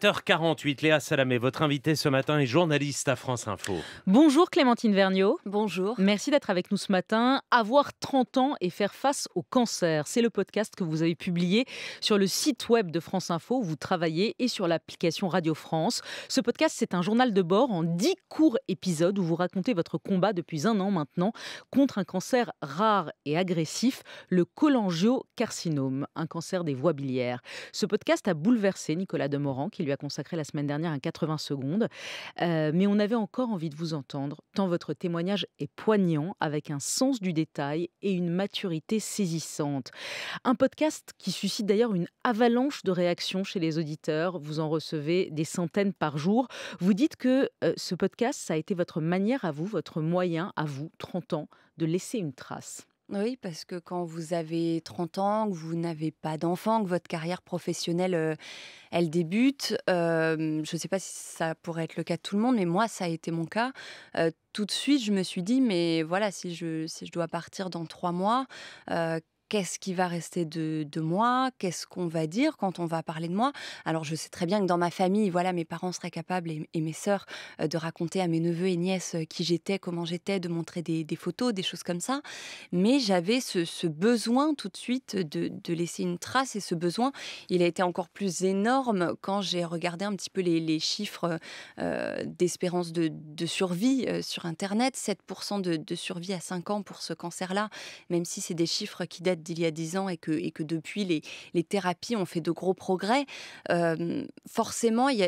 7h48, Léa Salamé, votre invitée ce matin est journaliste à France Info. Bonjour Clémentine Vergniaud. Bonjour. Merci d'être avec nous ce matin. Avoir 30 ans et faire face au cancer, c'est le podcast que vous avez publié sur le site web de France Info où vous travaillez et sur l'application Radio France. Ce podcast, c'est un journal de bord en 10 courts épisodes où vous racontez votre combat depuis un an maintenant contre un cancer rare et agressif, le cholangiocarcinome, un cancer des voies biliaires. Ce podcast a bouleversé Nicolas Demorand qui lui a consacré la semaine dernière à 80 secondes. Euh, mais on avait encore envie de vous entendre, tant votre témoignage est poignant, avec un sens du détail et une maturité saisissante. Un podcast qui suscite d'ailleurs une avalanche de réactions chez les auditeurs. Vous en recevez des centaines par jour. Vous dites que euh, ce podcast, ça a été votre manière à vous, votre moyen à vous, 30 ans, de laisser une trace. Oui, parce que quand vous avez 30 ans, que vous n'avez pas d'enfant, que votre carrière professionnelle, elle débute, je ne sais pas si ça pourrait être le cas de tout le monde, mais moi, ça a été mon cas. tout de suite, je me suis dit, mais voilà, si je, si je dois partir dans trois mois, qu'est-ce qui va rester de, de moi, qu'est-ce qu'on va dire quand on va parler de moi. Alors je sais très bien que dans ma famille, voilà, mes parents seraient capables et, mes sœurs euh, de raconter à mes neveux et nièces euh, qui j'étais, comment j'étais, de montrer des, photos, des choses comme ça. Mais j'avais ce, besoin tout de suite de, laisser une trace et ce besoin, il a été encore plus énorme quand j'ai regardé un petit peu les, chiffres euh, d'espérance de, survie sur Internet, 7% de, de survie à 5 ans pour ce cancer-là, même si c'est des chiffres qui datent d'il y a dix ans et que, depuis, les, thérapies ont fait de gros progrès, forcément, il y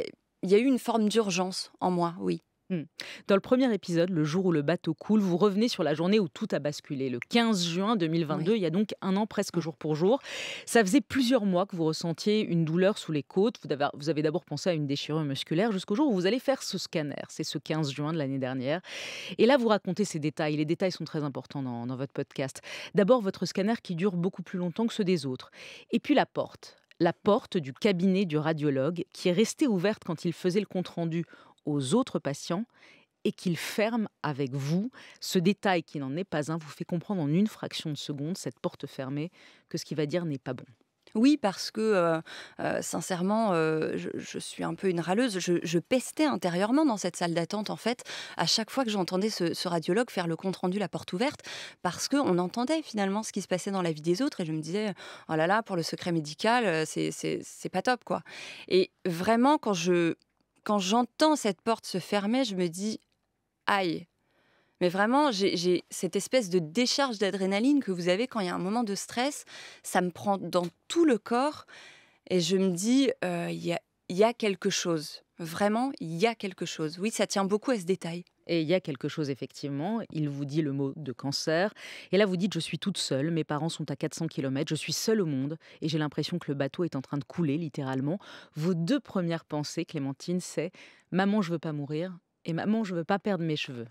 a eu une forme d'urgence en moi, oui. Mmh. Dans le premier épisode, le jour où le bateau coule, vous revenez sur la journée où tout a basculé. Le 15 juin 2022, il y a donc un an presque mmh. jour pour jour. Ça faisait plusieurs mois que vous ressentiez une douleur sous les côtes. Vous avez, d'abord pensé à une déchirure musculaire jusqu'au jour où vous allez faire ce scanner. C'est ce 15 juin de l'année dernière. Et là, vous racontez ces détails. Les détails sont très importants dans votre podcast. D'abord, votre scanner qui dure beaucoup plus longtemps que ceux des autres. Et puis la porte la porte du cabinet du radiologue qui est restée ouverte quand il faisait le compte-rendu aux autres patients et qu'il ferme avec vous. Ce détail qui n'en est pas un vous fait comprendre en une fraction de seconde, cette porte fermée, que ce qu'il va dire n'est pas bon. Oui, parce que euh, euh, sincèrement, euh, je, suis un peu une râleuse. Je, pestais intérieurement dans cette salle d'attente, en fait, à chaque fois que j'entendais ce, radiologue faire le compte-rendu la porte ouverte, parce que on entendait finalement ce qui se passait dans la vie des autres, et je me disais, oh là là, pour le secret médical, c'est pas top, quoi. Et vraiment, quand je quand j'entends cette porte se fermer, je me dis aïe. Mais vraiment, j'ai cette espèce de décharge d'adrénaline que vous avez quand il y a un moment de stress. Ça me prend dans tout le corps et je me dis euh, il y a quelque chose. Vraiment, il y a quelque chose. Oui, ça tient beaucoup à ce détail. Et il y a quelque chose effectivement. Il vous dit le mot de cancer. Et là, vous dites, je suis toute seule, mes parents sont à 400 km, je suis seule au monde, et j'ai l'impression que le bateau est en train de couler, littéralement. Vos deux premières pensées, Clémentine, c'est, maman, je veux pas mourir, et maman, je veux pas perdre mes cheveux.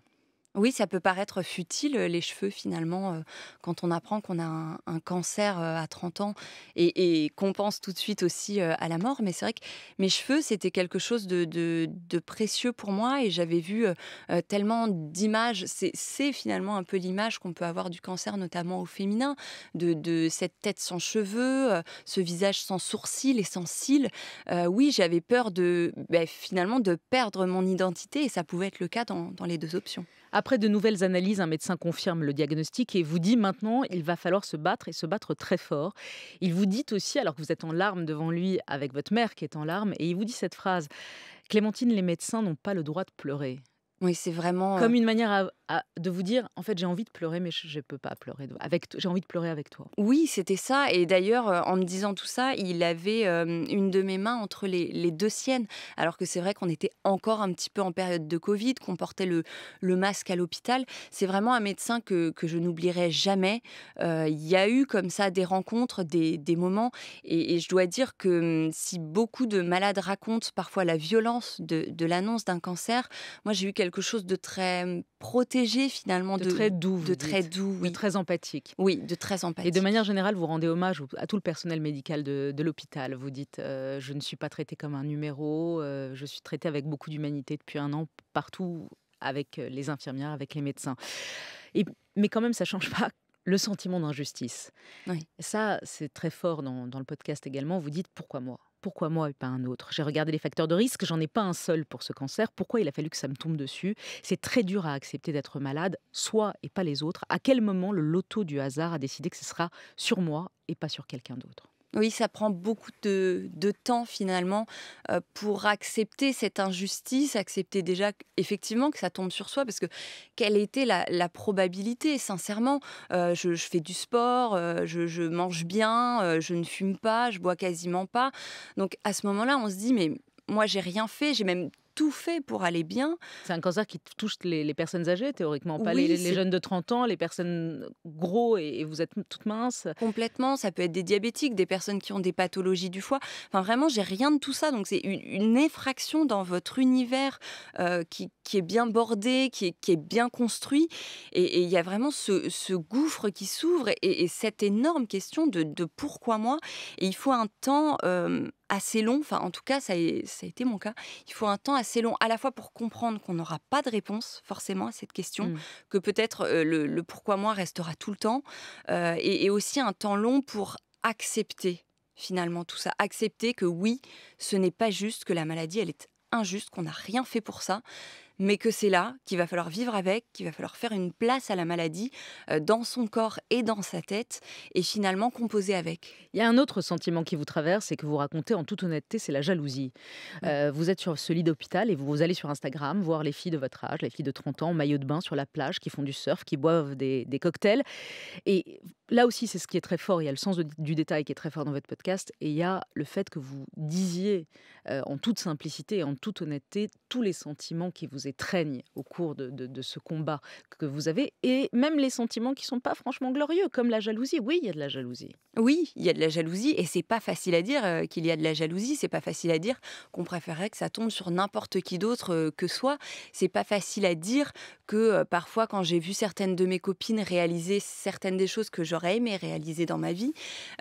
Oui, ça peut paraître futile, euh, les cheveux, finalement, euh, quand on apprend qu'on a un, cancer euh, à 30 ans et, qu'on pense tout de suite aussi à la mort. Mais c'est vrai que mes cheveux, c'était quelque chose de, précieux pour moi et j'avais vu tellement d'images. C'est finalement un peu l'image qu'on peut avoir du cancer, notamment au féminin, de, cette tête sans cheveux, ce visage sans sourcils et sans cils. oui, j'avais peur de, ben, finalement, de perdre mon identité et ça pouvait être le cas dans les deux options. Après de nouvelles analyses, un médecin confirme le diagnostic et vous dit maintenant, il va falloir se battre et se battre très fort. Il vous dit aussi, alors que vous êtes en larmes devant lui avec votre mère qui est en larmes, et il vous dit cette phrase, Clémentine, les médecins n'ont pas le droit de pleurer. Oui, c'est vraiment. Comme euh une manière à, de vous dire, en fait, j'ai envie de pleurer, mais je ne peux pas pleurer. Avec, j'ai envie de pleurer avec toi. Oui, c'était ça. Et d'ailleurs, euh, en me disant tout ça, il avait une de mes mains entre les, deux siennes. Alors que c'est vrai qu'on était encore un petit peu en période de Covid, qu'on portait le, le masque à l'hôpital. C'est vraiment un médecin que, je n'oublierai jamais. Euh, il y a eu comme ça des rencontres, des, moments. Et, je dois dire que si beaucoup de malades racontent parfois la violence de, de l'annonce d'un cancer, moi, j'ai eu quelques quelque chose de très hum, protégé finalement, de, très doux, de très doux, oui. très empathique. Oui, de très empathique. Et de manière générale, vous rendez hommage à tout le personnel médical de, l'hôpital. Vous dites, euh, je ne suis pas traité comme un numéro, euh, je suis traité avec beaucoup d'humanité depuis un an partout avec euh, les infirmières, avec les médecins. Et, mais quand même, ça change pas le sentiment d'injustice. Ça, c'est très fort dans le podcast également. Vous dites pourquoi moi pourquoi moi et pas un autre J'ai regardé les facteurs de risque, j'en ai pas un seul pour ce cancer, pourquoi il a fallu que ça me tombe dessus C'est très dur à accepter d'être malade, soit et pas les autres. À quel moment le loto du hasard a décidé que ce sera sur moi et pas sur quelqu'un d'autre oui, ça prend beaucoup de, temps finalement euh, pour accepter cette injustice, accepter déjà effectivement que ça tombe sur soi, parce que quelle était la, probabilité Sincèrement, euh, je, fais du sport, euh, je, je, mange bien, je ne fume pas, je bois quasiment pas. Donc à ce moment-là, on se dit mais moi j'ai rien fait, j'ai même tout fait pour aller bien. C'est un cancer qui touche les, personnes âgées, théoriquement, pas les, jeunes de 30 ans, les personnes gros et, vous êtes toutes minces. Complètement, ça peut être des diabétiques, des personnes qui ont des pathologies du foie. Enfin, vraiment, j'ai rien de tout ça. Donc, c'est une, effraction dans votre univers euh, qui, est bien bordé, qui est, bien construit. Et il y a vraiment ce, gouffre qui s'ouvre et, cette énorme question de, pourquoi moi. Et il faut un temps. Euh, assez long, enfin en tout cas ça a, été mon cas, il faut un temps assez long à la fois pour comprendre qu'on n'aura pas de réponse forcément à cette question, mmh. que peut-être euh, le, pourquoi moi restera tout le temps, euh, et aussi un temps long pour accepter finalement tout ça, accepter que oui, ce n'est pas juste, que la maladie elle est injuste, qu'on n'a rien fait pour ça, mais que c'est là qu'il va falloir vivre avec, qu'il va falloir faire une place à la maladie euh, dans son corps et dans sa tête, et finalement composer avec. Il y a un autre sentiment qui vous traverse et que vous racontez en toute honnêteté, c'est la jalousie. Euh, vous êtes sur ce lit d'hôpital et vous allez sur Instagram voir les filles de votre âge, les filles de 30 ans en maillot de bain sur la plage, qui font du surf, qui boivent des, des cocktails, et là aussi, c'est ce qui est très fort. Il y a le sens du détail qui est très fort dans votre podcast. Et il y a le fait que vous disiez euh, en toute simplicité et en toute honnêteté tous les sentiments qui vous étreignent au cours de, ce combat que vous avez. Et même les sentiments qui ne sont pas franchement glorieux, comme la jalousie. Oui, il y a de la jalousie. Oui, il y a de la jalousie. Et c'est pas facile à dire euh, qu'il y a de la jalousie. C'est pas facile à dire qu'on préférerait que ça tombe sur n'importe qui d'autre euh, que soi. C'est pas facile à dire que parfois, quand j'ai vu certaines de mes copines réaliser certaines des choses que je aimé réaliser dans ma vie.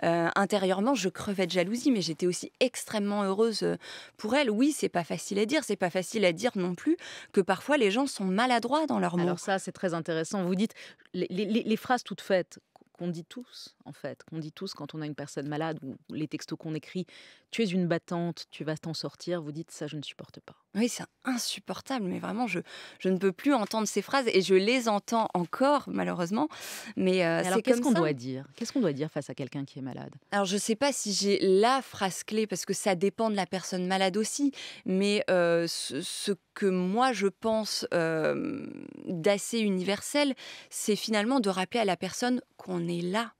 Euh, intérieurement, je crevais de jalousie, mais j'étais aussi extrêmement heureuse euh, pour elle. Oui, c'est pas facile à dire, c'est pas facile à dire non plus que parfois les gens sont maladroits dans leur mort Alors ça, c'est très intéressant. Vous dites les, les phrases toutes faites qu'on dit tous, en fait, qu'on dit tous quand on a une personne malade ou les textos qu'on écrit, tu es une battante, tu vas t'en sortir, vous dites ça, je ne supporte pas. Oui, c'est insupportable, mais vraiment, je, je ne peux plus entendre ces phrases et je les entends encore, malheureusement. Mais euh, alors, qu'est-ce qu'on doit dire Qu'est-ce qu'on doit dire face à quelqu'un qui est malade Alors, je ne sais pas si j'ai la phrase clé parce que ça dépend de la personne malade aussi, mais euh, ce, que moi je pense euh, d'assez universel, c'est finalement de rappeler à la personne qu'on est là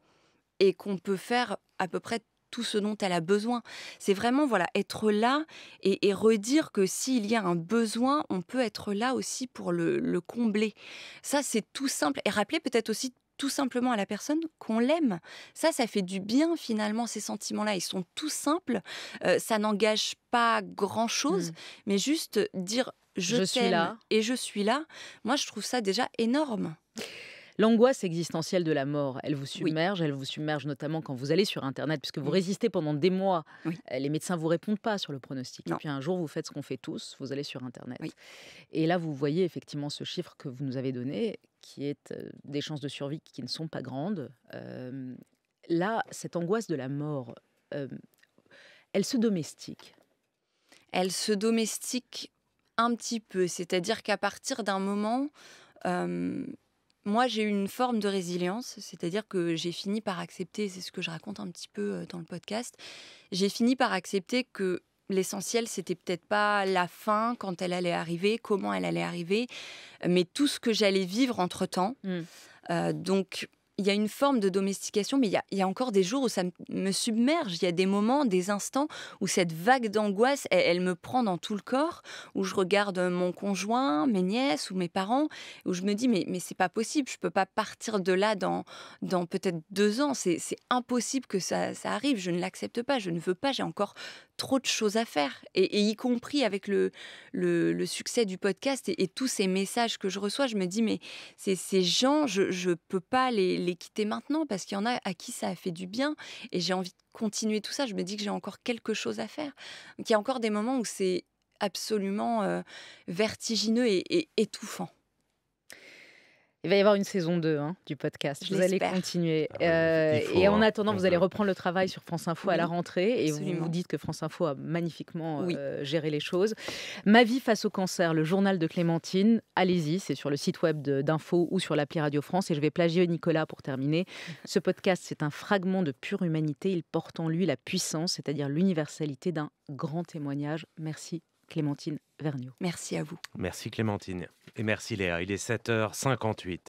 et qu'on peut faire à peu près tout ce dont elle a besoin. C'est vraiment voilà être là et, redire que s'il y a un besoin, on peut être là aussi pour le, combler. Ça, c'est tout simple. Et rappeler peut-être aussi tout simplement à la personne qu'on l'aime. Ça, ça fait du bien finalement, ces sentiments-là. Ils sont tout simples, euh, ça n'engage pas grand-chose, mm. mais juste dire je, je suis là et je suis là, moi je trouve ça déjà énorme. L'angoisse existentielle de la mort, elle vous submerge, elle vous submerge notamment quand vous allez sur Internet, puisque vous résistez pendant des mois. Euh, les médecins ne vous répondent pas sur le pronostic. Et puis un jour, vous faites ce qu'on fait tous, vous allez sur Internet. Et là, vous voyez effectivement ce chiffre que vous nous avez donné, qui est euh, des chances de survie qui ne sont pas grandes. Euh, là, cette angoisse de la mort, elle se domestique. Elle se domestique un petit peu, c'est-à-dire qu'à partir d'un moment, moi, j'ai eu une forme de résilience, c'est-à-dire que j'ai fini par accepter, c'est ce que je raconte un petit peu euh, dans le podcast, j'ai fini par accepter que l'essentiel, c'était peut-être pas la fin, quand elle allait arriver, comment elle allait arriver, mais tout ce que j'allais vivre entre-temps. Mmh. Euh, donc, il y a une forme de domestication, mais il y, a, encore des jours où ça me submerge. Il y a des moments, des instants où cette vague d'angoisse, elle, me prend dans tout le corps, où je regarde euh, mon conjoint, mes nièces ou mes parents, où je me dis mais, mais c'est pas possible, je peux pas partir de là dans, peut-être deux ans. C'est impossible que ça, arrive. Je ne l'accepte pas, je ne veux pas. J'ai encore trop de choses à faire. Et, y compris avec le, le, succès du podcast et, tous ces messages que je reçois, je me dis mais ces, gens, je peux pas les quitter maintenant parce qu'il y en a à qui ça a fait du bien et j'ai envie de continuer tout ça. Je me dis que j'ai encore quelque chose à faire. Donc il y a encore des moments où c'est absolument euh, vertigineux et étouffant. Il va y avoir une saison 2 hein, du podcast. vous allez continuer. Ah bah, euh, et en hein. attendant, vous allez reprendre le travail sur France Info à la rentrée. Et vous vous dites que France Info a magnifiquement euh, géré les choses. Ma vie face au cancer, le journal de Clémentine. Allez-y, c'est sur le site web d'Info ou sur l'appli Radio France. Et je vais plagier Nicolas pour terminer. Ce podcast, c'est un fragment de pure humanité. Il porte en lui la puissance, c'est-à-dire l'universalité d'un grand témoignage. Merci Clémentine Vergniaud. Merci à vous. Merci Clémentine. Et merci Léa. Il est 7h58.